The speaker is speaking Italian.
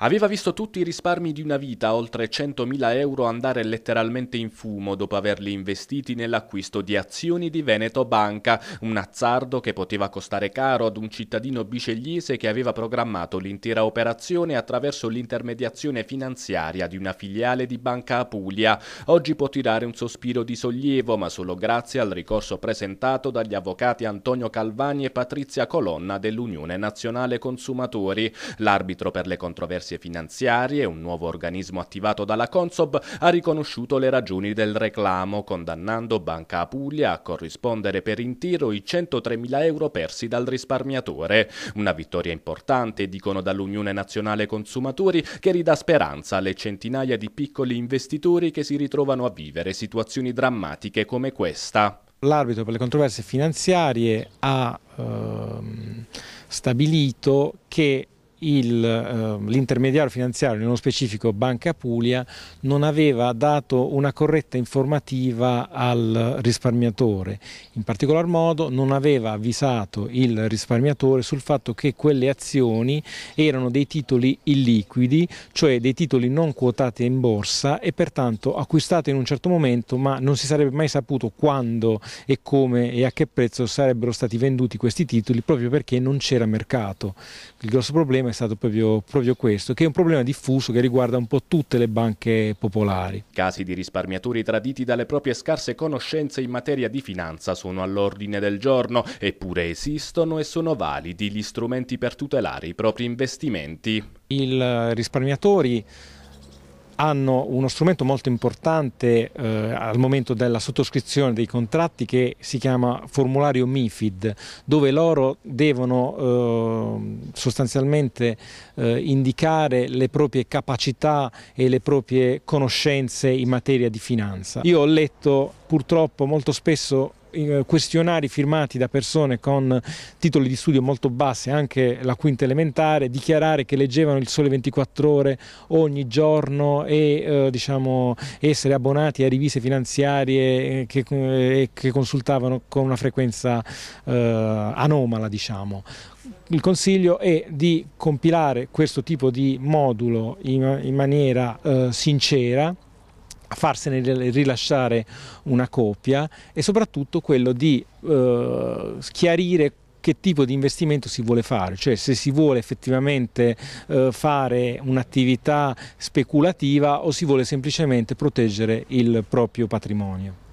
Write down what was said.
Aveva visto tutti i risparmi di una vita, oltre 100.000 euro, andare letteralmente in fumo dopo averli investiti nell'acquisto di azioni di Veneto Banca, un azzardo che poteva costare caro ad un cittadino bicegliese che aveva programmato l'intera operazione attraverso l'intermediazione finanziaria di una filiale di Banca Apulia. Oggi può tirare un sospiro di sollievo, ma solo grazie al ricorso presentato dagli avvocati Antonio Calvani e Patrizia Colonna dell'Unione Nazionale Consumatori. L'arbitro per le controversie controversie finanziarie, un nuovo organismo attivato dalla Consob ha riconosciuto le ragioni del reclamo, condannando Banca Apulia a corrispondere per intiro i 103.000 euro persi dal risparmiatore. Una vittoria importante, dicono dall'Unione Nazionale Consumatori, che ridà speranza alle centinaia di piccoli investitori che si ritrovano a vivere situazioni drammatiche come questa. L'arbitro per le controversie finanziarie ha ehm, stabilito che Ehm, l'intermediario finanziario, nello specifico Banca Puglia, non aveva dato una corretta informativa al risparmiatore, in particolar modo non aveva avvisato il risparmiatore sul fatto che quelle azioni erano dei titoli illiquidi, cioè dei titoli non quotati in borsa e pertanto acquistati in un certo momento ma non si sarebbe mai saputo quando e come e a che prezzo sarebbero stati venduti questi titoli proprio perché non c'era mercato. Il grosso problema problema è stato proprio, proprio, questo, che è un problema diffuso che riguarda un po' tutte le banche popolari. Casi di risparmiatori traditi dalle proprie scarse conoscenze in materia di finanza sono all'ordine del giorno, eppure esistono e sono validi gli strumenti per tutelare i propri investimenti. I eh, risparmiatori hanno uno strumento molto importante eh, al momento della sottoscrizione dei contratti che si chiama formulario MIFID, dove loro devono eh, sostanzialmente eh, indicare le proprie capacità e le proprie conoscenze in materia di finanza. Io ho letto purtroppo molto spesso eh, questionari firmati da persone con titoli di studio molto bassi, anche la quinta elementare, dichiarare che leggevano il sole 24 ore ogni giorno e eh, diciamo, essere abbonati a riviste finanziarie eh, che, eh, che consultavano con una frequenza eh, anomala. Diciamo il consiglio è di compilare questo tipo di modulo in, in maniera eh, sincera a farsene rilasciare una copia e soprattutto quello di eh, chiarire che tipo di investimento si vuole fare, cioè se si vuole effettivamente eh, fare un'attività speculativa o si vuole semplicemente proteggere il proprio patrimonio.